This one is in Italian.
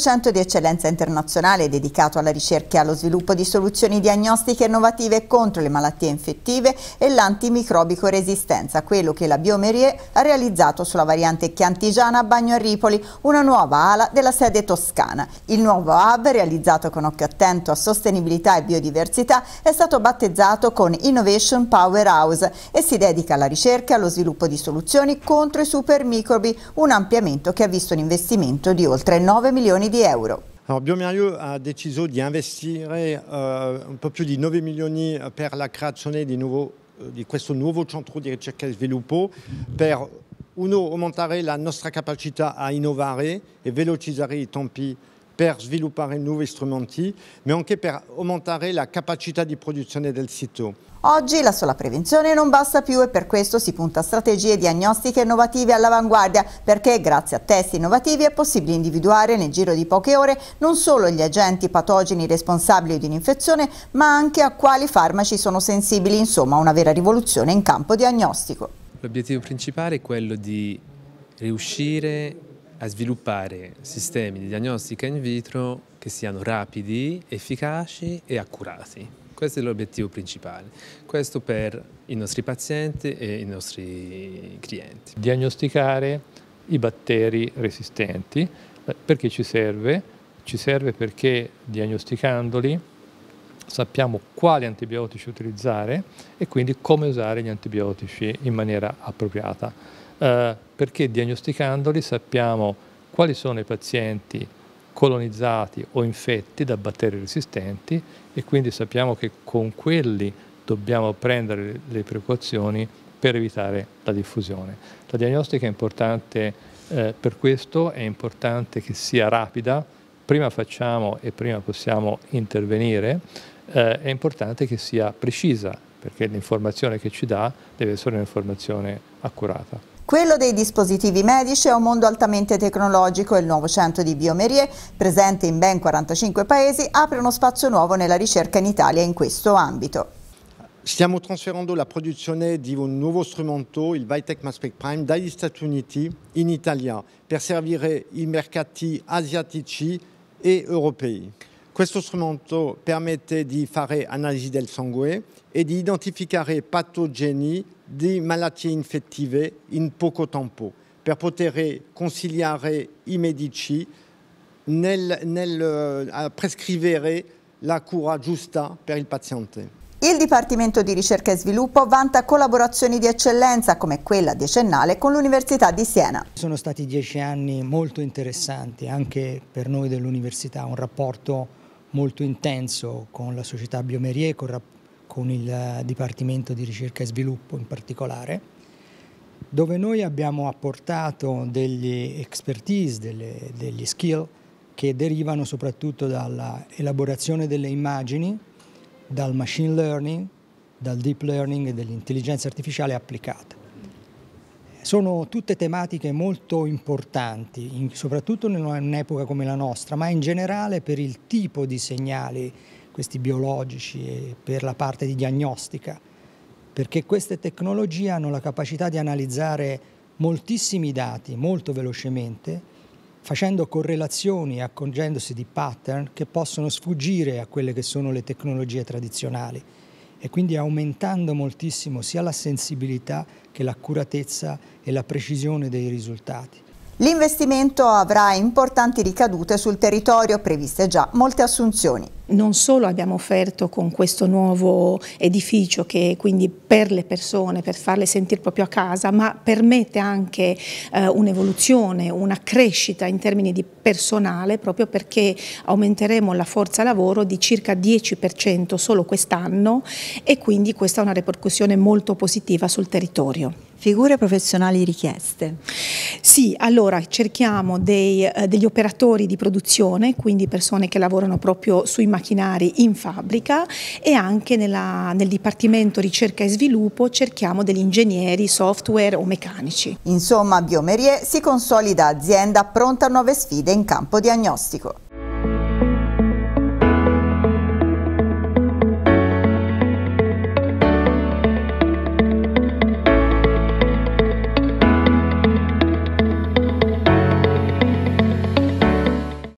Centro di Eccellenza Internazionale dedicato alla ricerca e allo sviluppo di soluzioni diagnostiche innovative contro le malattie infettive e l'antimicrobico resistenza, quello che la Biomerie ha realizzato sulla variante chiantigiana a Bagno a Ripoli, una nuova ala della sede toscana. Il nuovo hub, realizzato con occhio attento a sostenibilità e biodiversità, è stato battezzato con Innovation Powerhouse e si dedica alla ricerca e allo sviluppo di soluzioni contro i supermicrobi, un ampliamento che ha visto un investimento di oltre 9 milioni di euro. milioni a a décidé deciso di investire euh, un peu plus di 9 milioni per la creazione di, nuovo, eh, di questo nuovo centro di ricerca e sviluppo per uno, aumentare la nostra capacità a innovare e velocizzare i tempi per sviluppare nuovi strumenti, ma anche per aumentare la capacità di produzione del sito. Oggi la sola prevenzione non basta più e per questo si punta a strategie diagnostiche innovative all'avanguardia, perché grazie a test innovativi è possibile individuare nel giro di poche ore non solo gli agenti patogeni responsabili di un'infezione, ma anche a quali farmaci sono sensibili, insomma una vera rivoluzione in campo diagnostico. L'obiettivo principale è quello di riuscire a sviluppare sistemi di diagnostica in vitro che siano rapidi, efficaci e accurati. Questo è l'obiettivo principale, questo per i nostri pazienti e i nostri clienti. Diagnosticare i batteri resistenti, eh, perché ci serve? Ci serve perché diagnosticandoli sappiamo quali antibiotici utilizzare e quindi come usare gli antibiotici in maniera appropriata. Eh, perché diagnosticandoli sappiamo quali sono i pazienti colonizzati o infetti da batteri resistenti e quindi sappiamo che con quelli dobbiamo prendere le precauzioni per evitare la diffusione. La diagnostica è importante eh, per questo, è importante che sia rapida, prima facciamo e prima possiamo intervenire, eh, è importante che sia precisa perché l'informazione che ci dà deve essere un'informazione accurata. Quello dei dispositivi medici è un mondo altamente tecnologico e il nuovo centro di Biomerie, presente in ben 45 paesi, apre uno spazio nuovo nella ricerca in Italia in questo ambito. Stiamo trasferendo la produzione di un nuovo strumento, il Vitech Mass Prime, dagli Stati Uniti in Italia per servire i mercati asiatici e europei. Questo strumento permette di fare analisi del sangue e di identificare patogeni di malattie infettive in poco tempo per poter consigliare i medici nel, nel uh, prescrivere la cura giusta per il paziente. Il Dipartimento di Ricerca e Sviluppo vanta collaborazioni di eccellenza come quella decennale con l'Università di Siena. Sono stati dieci anni molto interessanti anche per noi dell'Università, un rapporto molto intenso con la società Biomerie, con, con il eh, Dipartimento di Ricerca e Sviluppo in particolare, dove noi abbiamo apportato degli expertise, delle, degli skill che derivano soprattutto dall'elaborazione delle immagini, dal machine learning, dal deep learning e dell'intelligenza artificiale applicata. Sono tutte tematiche molto importanti, soprattutto in un'epoca come la nostra, ma in generale per il tipo di segnali, questi biologici e per la parte di diagnostica, perché queste tecnologie hanno la capacità di analizzare moltissimi dati molto velocemente, facendo correlazioni, accorgendosi di pattern che possono sfuggire a quelle che sono le tecnologie tradizionali e quindi aumentando moltissimo sia la sensibilità che l'accuratezza e la precisione dei risultati. L'investimento avrà importanti ricadute sul territorio, previste già molte assunzioni non solo abbiamo offerto con questo nuovo edificio che quindi per le persone, per farle sentire proprio a casa, ma permette anche eh, un'evoluzione, una crescita in termini di personale proprio perché aumenteremo la forza lavoro di circa 10% solo quest'anno e quindi questa ha una ripercussione molto positiva sul territorio. Figure professionali richieste? Sì, allora cerchiamo dei, eh, degli operatori di produzione, quindi persone che lavorano proprio sui macchinari in fabbrica e anche nella, nel Dipartimento Ricerca e Sviluppo cerchiamo degli ingegneri, software o meccanici. Insomma, Biomerie si consolida azienda pronta a nuove sfide in campo diagnostico.